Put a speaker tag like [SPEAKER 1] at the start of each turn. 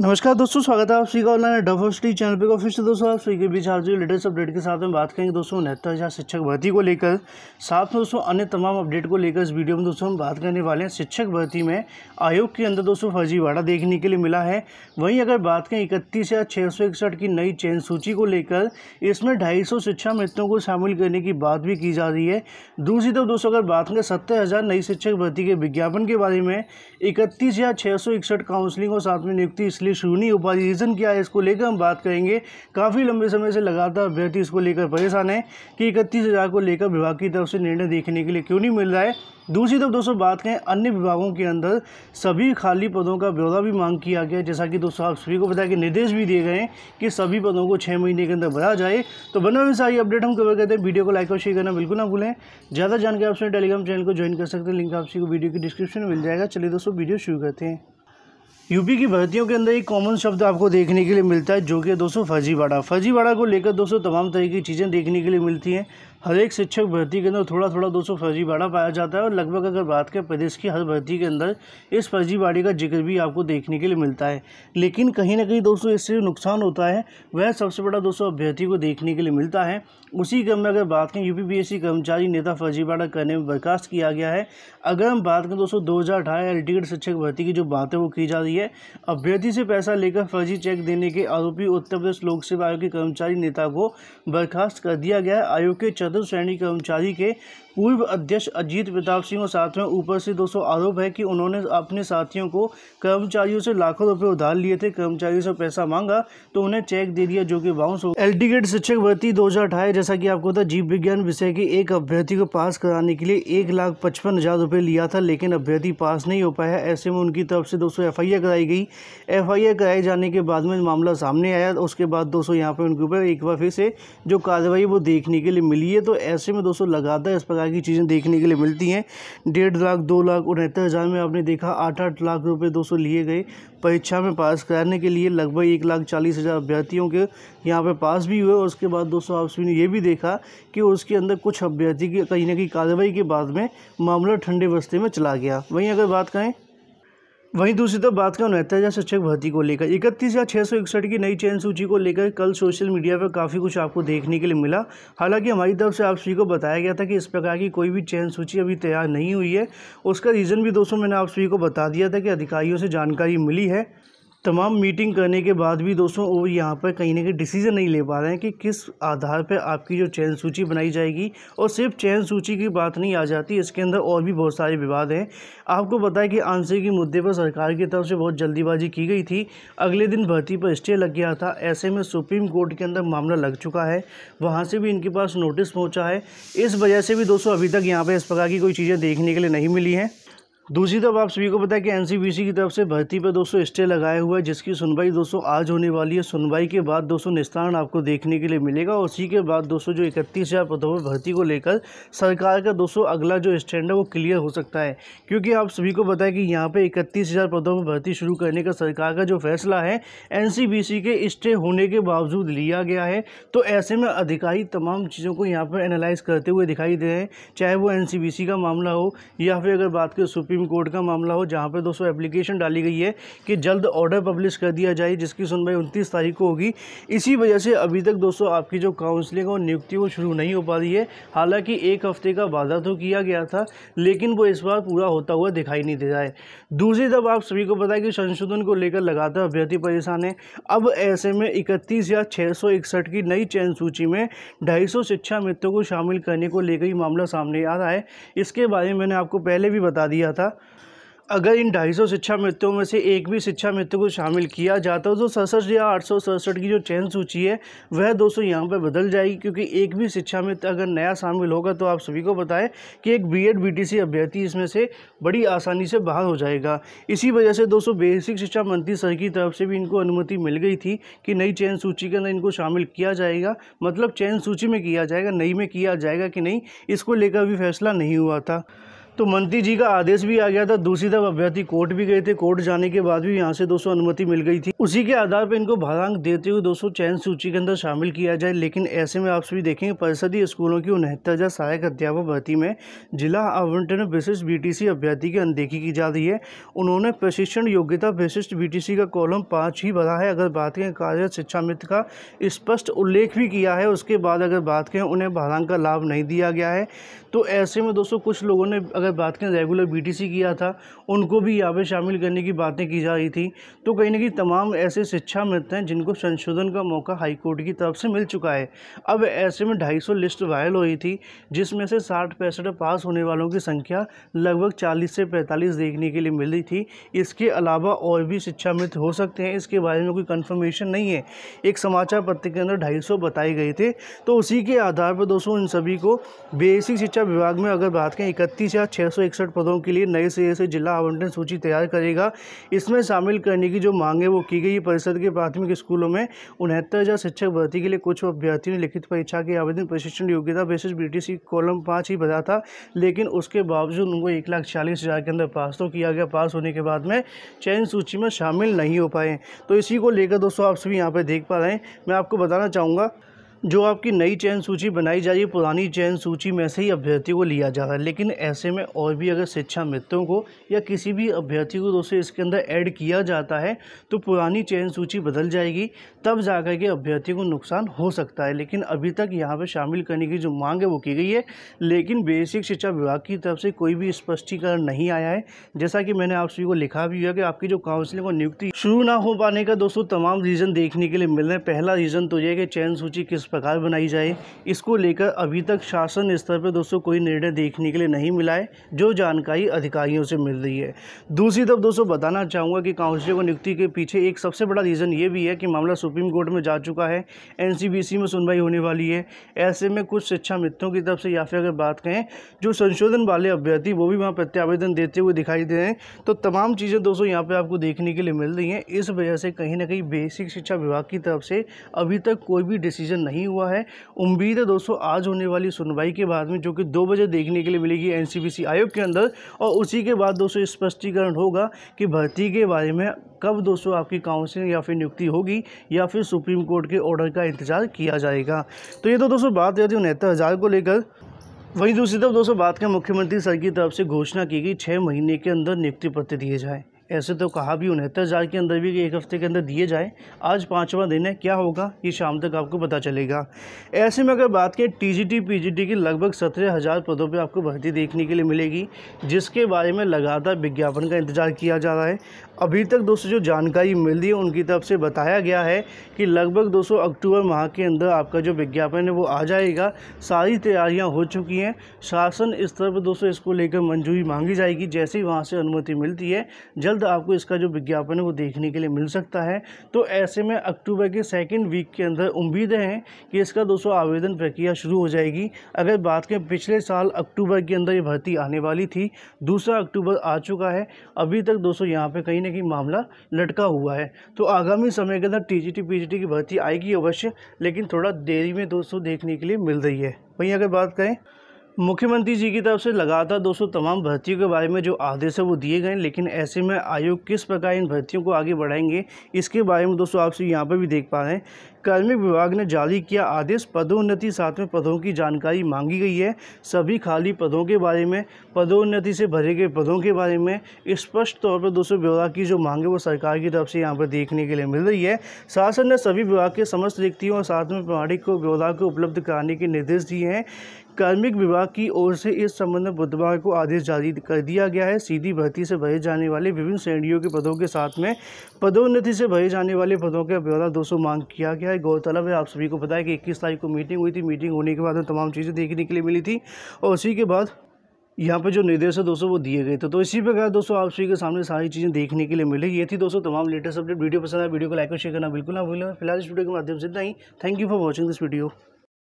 [SPEAKER 1] नमस्कार दोस्तों स्वागत है आप सभी का ऑनलाइन डाइवर्सिटी चैनल पे फिर से दोस्तों आप सभी के बीच आज लेटेस्ट अपडेट के साथ में बात करेंगे दोस्तों उनहत्तर हज़ार शिक्षक भर्ती को लेकर साथ में दोस्तों अन्य तमाम अपडेट को लेकर इस वीडियो में दोस्तों हम बात करने वाले हैं शिक्षक भर्ती में आयोग के अंदर दोस्तों फर्जीवाड़ा देखने के लिए मिला है वहीं अगर बात करें इकतीस या छः की नई चयन सूची को लेकर इसमें ढाई शिक्षा मित्रों को शामिल करने की बात भी की जा रही है दूसरी तरफ दोस्तों अगर बात करें सत्तर नई शिक्षक भर्ती के विज्ञापन के बारे में इकतीस या छः काउंसलिंग और साथ में नियुक्ति इसलिए इसलिए शुरू नहीं हो पा रीज़न क्या है इसको लेकर हम बात करेंगे काफ़ी लंबे समय से लगातार अभ्यर्थी इसको लेकर परेशान है कि इकतीस हज़ार को लेकर विभाग की तरफ से निर्णय देखने के लिए क्यों नहीं मिल रहा है दूसरी तरफ दोस्तों बात करें अन्य विभागों के अंदर सभी खाली पदों का ब्यौरा भी मांग किया गया जैसा कि दोस्तों आप सभी को बताया कि निर्देश भी दिए गए हैं कि सभी पदों को छः महीने के अंदर भरा जाए तो बने हुए सारी अपडेट हम कवर करते हैं वीडियो को लाइक और शेयर करना बिल्कुल ना भूलें ज़्यादा जानकारी आप टेलीग्राम चैनल को ज्वाइन कर सकते हैं लिंक आपसी को वीडियो की डिस्क्रिप्शन में मिल जाएगा चलिए दोस्तों वीडियो शुरू करते हैं यूपी की भर्तियों के अंदर एक कॉमन शब्द आपको देखने के लिए मिलता है जो कि दोस्तों फजीवाड़ा फजीवाड़ा को लेकर दोस्तों तमाम तरह की चीज़ें देखने के लिए मिलती हैं हर एक शिक्षक भर्ती के अंदर थोड़ा थोड़ा दोस्तों फर्जीवाड़ा पाया जाता है और लगभग अगर बात करें प्रदेश की हर भर्ती के अंदर इस फर्जीवाड़े का जिक्र भी आपको देखने के लिए मिलता है लेकिन कहीं ना कहीं दोस्तों इससे नुकसान होता है वह सबसे बड़ा दोस्तों अभ्यर्थी को देखने के लिए मिलता है उसी क्रम में अगर बात करें यूपीपीएससी कर्मचारी नेता फर्जीवाड़ा करने में बर्खास्त किया गया है अगर हम बात करें दोस्तों दो हज़ार अठारह शिक्षक भर्ती की जो बात है वो की जा रही है अभ्यर्थी से पैसा लेकर फर्जी चेक देने के आरोपी उत्तर प्रदेश लोक सेवा आयोग के कर्मचारी नेता को बर्खास्त कर दिया गया है आयोग के चतुर्थ श्रेणी कर्मचारी के पूर्व अध्यक्ष अजीत प्रताप सिंह और साथ में ऊपर से दोस्तों आरोप है कि उन्होंने अपने साथियों को कर्मचारियों से लाखों रुपए उधार लिए थे कर्मचारियों से पैसा मांगा तो उन्हें चेक दे दिया जो कि बाउंस हो एल ग्रेड शिक्षक भर्ती दो जैसा कि आपको था जीव विज्ञान विषय के एक अभ्यर्थी को पास कराने के लिए एक लाख पचपन हज़ार रुपये लिया था लेकिन अभ्यर्थी पास नहीं हो पाया ऐसे में उनकी तरफ से दोस्तों एफ कराई गई एफ कराए जाने के बाद में मामला सामने आया उसके बाद दोस्तों यहाँ पर उनके ऊपर एक बार फिर से जो कार्रवाई वो देखने के लिए मिली है तो ऐसे में दोस्तों लगातार इस प्रकार प्रकार की चीज़ें देखने के लिए मिलती हैं डेढ़ लाख दो लाख उनहत्तर हज़ार में आपने देखा आठ आठ लाख रुपये दो सौ लिए गए परीक्षा में पास कराने के लिए लगभग एक लाख चालीस हज़ार अभ्यर्थियों के यहाँ पे पास भी हुए और उसके बाद दोस्तों आप सभी ने यह भी देखा कि उसके अंदर कुछ अभ्यर्थी की कहीं ना कहीं कार्रवाई के बाद में मामला ठंडे बस्ते में चला गया वहीं अगर बात करें वहीं दूसरी तरफ बात करें नैतजा शिक्षक भर्ती को लेकर इकतीस या छः सौ इकसठ की नई चयन सूची को लेकर कल सोशल मीडिया पर काफ़ी कुछ आपको देखने के लिए मिला हालांकि हमारी तरफ से आप सभी को बताया गया था कि इस प्रकार की कोई भी चयन सूची अभी तैयार नहीं हुई है उसका रीज़न भी दोस्तों मैंने आप सभी को बता दिया था कि अधिकारियों से जानकारी मिली है तमाम मीटिंग करने के बाद भी दोस्तों वो यहाँ पर कहीं ना कहीं डिसीजन नहीं ले पा रहे हैं कि किस आधार पर आपकी जो चयन सूची बनाई जाएगी और सिर्फ चयन सूची की बात नहीं आ जाती इसके अंदर और भी बहुत सारे विवाद हैं आपको बताया कि आंसर के मुद्दे पर सरकार की तरफ से बहुत जल्दीबाजी की गई थी अगले दिन भर्ती पर स्टे लग गया था ऐसे में सुप्रीम कोर्ट के अंदर मामला लग चुका है वहाँ से भी इनके पास नोटिस पहुँचा है इस वजह से भी दोस्तों अभी तक यहाँ पर इस प्रकार की कोई चीज़ें देखने के लिए नहीं मिली हैं दूसरी तरफ आप सभी को पता है कि एनसीबीसी की तरफ से भर्ती पर दोस्तों स्टे लगाया हुआ है जिसकी सुनवाई दोस्तों आज होने वाली है सुनवाई के बाद दोस्तों निस्तारण आपको देखने के लिए मिलेगा और उसी के बाद दोस्तों जो इकतीस हज़ार पदों पर भर्ती को लेकर सरकार का दोस्तों अगला जो स्टैंड है वो क्लियर हो सकता है क्योंकि आप सभी को पता है कि यहाँ पर इकतीस हज़ार पदों पर भर्ती शुरू करने का सरकार का जो फैसला है एन के स्टे होने के बावजूद लिया गया है तो ऐसे में अधिकारी तमाम चीज़ों को यहाँ पर एनालाइज करते हुए दिखाई दे रहे हैं चाहे वो एन का मामला हो या फिर अगर बात करें सुप्रीम सुप्रीम कोर्ट का मामला हो जहाँ पर दोस्तों एप्लीकेशन डाली गई है कि जल्द ऑर्डर पब्लिश कर दिया जाए जिसकी सुनवाई उनतीस तारीख को होगी इसी वजह से अभी तक दोस्तों आपकी जो काउंसलिंग और नियुक्ति वो शुरू नहीं हो पा रही है हालांकि एक हफ्ते का वादा तो किया गया था लेकिन वो इस बार पूरा होता हुआ दिखाई नहीं दे रहा है दूसरी तरफ आप सभी को पता है कि संशोधन को लेकर लगातार अभ्यर्थी परेशान है अब ऐसे में इकतीस या छः की नई चयन सूची में ढाई शिक्षा मित्रों को शामिल करने को लेकर ही मामला सामने आ रहा है इसके बारे में मैंने आपको पहले भी बता दिया था गया अगर इन ढाई सौ शिक्षा मित्रों में से एक भी शिक्षा मित्र को शामिल किया जाता है तो सड़सठ या आठ सौ सड़सठ की जो चयन सूची है वह दोस्तों यहाँ पर बदल जाएगी क्योंकि एक भी शिक्षा मित्र अगर नया शामिल होगा तो आप सभी को बताएं कि एक B Ed B T C अभ्यर्थी इसमें से बड़ी आसानी से बाहर हो जाएगा इसी वजह से दोस्तों बेसिक शिक्षा मंत्री सर की तरफ से भी इनको अनुमति मिल गई थी कि नई चयन सूची के अंदर इनको शामिल किया जाएगा मतलब चयन सूची में किया जाएगा नई में किया जाएगा कि नहीं इसको लेकर अभी फैसला नहीं हुआ था तो मंत्री जी का आदेश भी आ गया था दूसरी तरफ अभ्यर्थी कोर्ट भी गए थे कोर्ट जाने के बाद भी यहाँ से दोस्तों अनुमति मिल गई थी उसी के आधार पर इनको भारांक देते हुए दोस्तों चयन सूची के अंदर शामिल किया जाए लेकिन ऐसे में आप सभी देखेंगे परिषदीय स्कूलों की उनहत्तर हजार सहायक अध्यापक भर्ती में जिला आवंटन विशिष्ट बीटीसी अभ्यर्थी की अनदेखी की जा रही है उन्होंने प्रशिक्षण योग्यता विशिष्ट बीटीसी का कॉलम पाँच ही भरा है अगर बात करें कार्य शिक्षा मित्र का स्पष्ट उल्लेख भी किया है उसके बाद अगर बात करें उन्हें भारांक का लाभ नहीं दिया गया है तो ऐसे में दोस्तों कुछ लोगों ने अगर अगर बात करें रेगुलर बीटीसी किया था उनको भी यहाँ पर शामिल करने की बातें की जा रही थी तो कहीं ना कहीं तमाम ऐसे शिक्षा मित्र हैं जिनको संशोधन का मौका हाईकोर्ट की तरफ से मिल चुका है अब ऐसे में ढाई लिस्ट वायरल हुई थी जिसमें से साठ पैंसठ पास होने वालों की संख्या लगभग चालीस से पैंतालीस देखने के लिए मिली थी इसके अलावा और भी शिक्षा मित्र हो सकते हैं इसके बारे में कोई कन्फर्मेशन नहीं है एक समाचार पत्र के अंदर ढाई बताए गए थे तो उसी के आधार पर दोस्तों इन सभी को बेसिक शिक्षा विभाग में अगर बात करें इकतीस या छः पदों के लिए नए सिरे से जिला आवंटन सूची तैयार करेगा इसमें शामिल करने की जो मांग है वो की गई परिषद के प्राथमिक स्कूलों में उनहत्तर शिक्षक भर्ती के लिए कुछ अभ्यर्थियों ने लिखित परीक्षा के आवेदन प्रशिक्षण योग्यता बेसिस बीटीसी कॉलम पाँच ही बताया था लेकिन उसके बावजूद उनको एक लाख चालीस हज़ार के अंदर पास तो किया गया पास होने के बाद में चयन सूची में शामिल नहीं हो पाए तो इसी को लेकर दोस्तों आप सभी यहाँ पर देख पा रहे हैं मैं आपको बताना चाहूँगा जो आपकी नई चयन सूची बनाई जा रही है पुरानी चयन सूची में से ही अभ्यर्थी को लिया जा रहा है लेकिन ऐसे में और भी अगर शिक्षा मित्रों को या किसी भी अभ्यर्थी को दोस्तों इसके अंदर ऐड किया जाता है तो पुरानी चयन सूची बदल जाएगी तब जाकर के अभ्यर्थी को नुकसान हो सकता है लेकिन अभी तक यहाँ पर शामिल करने की जो मांग है वो की गई है लेकिन बेसिक शिक्षा विभाग की तरफ से कोई भी स्पष्टीकरण नहीं आया है जैसा कि मैंने आप सभी को लिखा भी हुआ कि आपकी जो काउंसिलिंग और नियुक्ति शुरू ना हो पाने का दोस्तों तमाम रीज़न देखने के लिए मिल रहे हैं पहला रीज़न तो यह कि चयन सूची किस प्रकार बनाई जाए इसको लेकर अभी तक शासन स्तर पर दोस्तों कोई निर्णय देखने के लिए नहीं मिला है जो जानकारी अधिकारियों से मिल रही है दूसरी तरफ दोस्तों बताना चाहूँगा कि काउंसिलर को नियुक्ति के पीछे एक सबसे बड़ा रीज़न ये भी है कि मामला सुप्रीम कोर्ट में जा चुका है एन में सुनवाई होने वाली है ऐसे में कुछ शिक्षा मित्रों की तरफ से या फिर अगर बात कहें जो संशोधन वाले अभ्यर्थी वो भी वहाँ प्रत्यावेदन देते हुए दिखाई दे रहे हैं तो तमाम चीज़ें दोस्तों यहाँ पर आपको देखने के लिए मिल रही हैं इस वजह से कहीं ना कहीं बेसिक शिक्षा विभाग की तरफ से अभी तक कोई भी डिसीजन नहीं नहीं हुआ है उम्मीद है दोस्तों आज होने वाली सुनवाई के बाद में जो कि दो बजे देखने के लिए मिलेगी एन आयोग के अंदर और उसी के बाद दोस्तों स्पष्टीकरण होगा कि भर्ती के बारे में कब दोस्तों आपकी काउंसलिंग या फिर नियुक्ति होगी या फिर सुप्रीम कोर्ट के ऑर्डर का इंतजार किया जाएगा तो ये तो दोस्तों बात रहती है उनहत्तर हज़ार को लेकर वहीं दूसरी तरफ दोस्तों बात करें मुख्यमंत्री सर की तरफ से घोषणा की गई छः महीने के अंदर नियुक्ति पत्र दिए जाएँ ऐसे तो कहा भी उनहत्तर हजार के अंदर भी एक हफ्ते के अंदर दिए जाए आज पाँचवा दिन है क्या होगा ये शाम तक आपको पता चलेगा ऐसे में अगर बात करें T T G P G T की लगभग सत्रह हज़ार पदों पर आपको भर्ती देखने के लिए मिलेगी जिसके बारे में लगातार विज्ञापन का इंतजार किया जा रहा है अभी तक दोस्तों जो जानकारी मिल रही है उनकी तरफ से बताया गया है कि लगभग दोस्तों अक्टूबर माह के अंदर आपका जो विज्ञापन है वो आ जाएगा सारी तैयारियां हो चुकी हैं शासन स्तर पर दोस्तों इसको लेकर मंजूरी मांगी जाएगी जैसे ही वहाँ से अनुमति मिलती है जल्द जल्द आपको इसका जो विज्ञापन है वो देखने के लिए मिल सकता है तो ऐसे में अक्टूबर के सेकेंड वीक के अंदर उम्मीदें हैं कि इसका दोस्तों आवेदन प्रक्रिया शुरू हो जाएगी अगर बात करें पिछले साल अक्टूबर के अंदर ये भर्ती आने वाली थी दूसरा अक्टूबर आ चुका है अभी तक दोस्तों यहाँ पर कहीं ना कहीं मामला लटका हुआ है तो आगामी समय के अंदर टी जी की भर्ती आएगी अवश्य लेकिन थोड़ा देरी में दोस्तों देखने के लिए मिल रही है वहीं अगर बात करें मुख्यमंत्री जी की तरफ से लगातार दोस्तों तमाम भर्तियों के बारे में जो आदेश है वो दिए गए लेकिन ऐसे में आयोग किस प्रकार इन भर्तियों को आगे बढ़ाएंगे इसके बारे में दोस्तों आपसे यहाँ पर भी देख पा रहे हैं कार्मिक विभाग ने जारी किया आदेश पदोन्नति साथ में पदों की जानकारी मांगी गई है सभी खाली पदों के बारे में पदोन्नति से भरे गए पदों के बारे में स्पष्ट तौर पर दोस्तों ब्यौरा की जो मांग है वो सरकार की तरफ से यहाँ पर देखने के लिए मिल रही है शासन ने सभी विभाग के समस्त रिक्तियों और साथ में प्रमाणिक को ब्यौरा को उपलब्ध कराने के निर्देश दिए हैं कार्मिक विभाग की ओर से इस संबंध में बुधवार को आदेश जारी कर दिया गया है सीधी भर्ती से भरे जाने वाले विभिन्न श्रेणियों के पदों के साथ में पदोन्नति से भरे जाने वाले पदों का ब्यौरा दो मांग किया गया है है गौरतलब है आप सभी को पता है कि इक्कीस तारीख को मीटिंग हुई थी मीटिंग होने के बाद में तमाम चीज़ें देखने के लिए मिली थी और उसी के बाद यहाँ पे जो निर्देश है दोस्तों वो दिए गए थे तो इसी प्रकार दोस्तों आप सभी के सामने सारी चीज़ें देखने के लिए मिले ये थी दोस्तों तमाम लेटेस्ट अपडेट वीडियो पसंद आया वीडियो को लाइक और शेयर करना बिल्कुल ना भूलें फिलहाल इस वीडियो के माध्यम से इतना ही thank you for watching this video